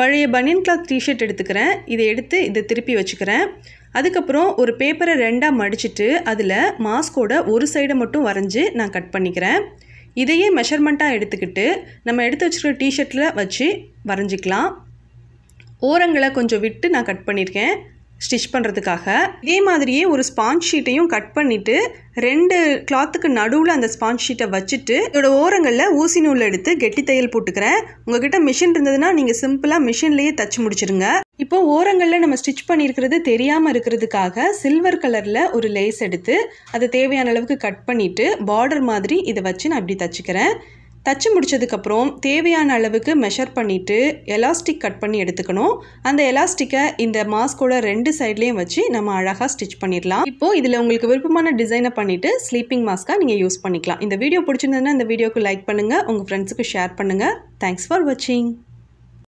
பழைய பனியன் cloth T shirt எடுத்துக்கிறேன் இதை எடுத்து இதை திருப்பி வச்சுக்கிறேன் அதுக்கப்புறம் ஒரு பேப்பரை ரெண்டாக மடிச்சுட்டு அதில் மாஸ்கோட ஒரு சைடை மட்டும் வரைஞ்சி நான் கட் பண்ணிக்கிறேன் இதையே மெஷர்மெண்ட்டாக எடுத்துக்கிட்டு நம்ம எடுத்து வச்சுக்கிற டிஷர்ட்டில் வச்சு வரைஞ்சிக்கலாம் ஓரங்களை கொஞ்சம் விட்டு நான் கட் பண்ணியிருக்கேன் ஸ்டிச் பண்ணுறதுக்காக இதே மாதிரியே ஒரு ஸ்பாஞ்ச் ஷீட்டையும் கட் பண்ணிவிட்டு ரெண்டு கிளாத்துக்கு நடுவில் அந்த ஸ்பாஞ்ச் ஷீட்டை வச்சுட்டு இதோட ஓரங்களில் ஊசி நூல் எடுத்து கெட்டி தையல் போட்டுக்கிறேன் உங்ககிட்ட மிஷின் இருந்ததுன்னா நீங்கள் சிம்பிளாக மிஷின்லேயே தச்சு முடிச்சிருங்க இப்போ ஓரங்களில் நம்ம ஸ்டிச் பண்ணியிருக்கிறது தெரியாமல் இருக்கிறதுக்காக சில்வர் கலரில் ஒரு லேஸ் எடுத்து அதை தேவையான அளவுக்கு கட் பண்ணிவிட்டு பார்டர் மாதிரி இதை வச்சு நான் அப்படி தச்சுக்கிறேன் தச்சு முடித்ததுக்கப்புறம் தேவையான அளவுக்கு மெஷர் பண்ணிவிட்டு எலாஸ்டிக் கட் பண்ணி எடுத்துக்கணும் அந்த எலாஸ்டிக்கை இந்த மாஸ்கோட ரெண்டு சைட்லேயும் வச்சு நம்ம அழகாக ஸ்டிச் பண்ணிடலாம் இப்போது இதில் உங்களுக்கு விருப்பமான டிசைனை பண்ணிவிட்டு ஸ்லீப்பிங் மாஸ்க்காக நீங்கள் யூஸ் பண்ணிக்கலாம் இந்த வீடியோ பிடிச்சிருந்ததுன்னா இந்த வீடியோக்கு லைக் பண்ணுங்கள் உங்கள் ஃப்ரெண்ட்ஸுக்கு ஷேர் பண்ணுங்கள் தேங்க்ஸ் ஃபார் வாட்சிங்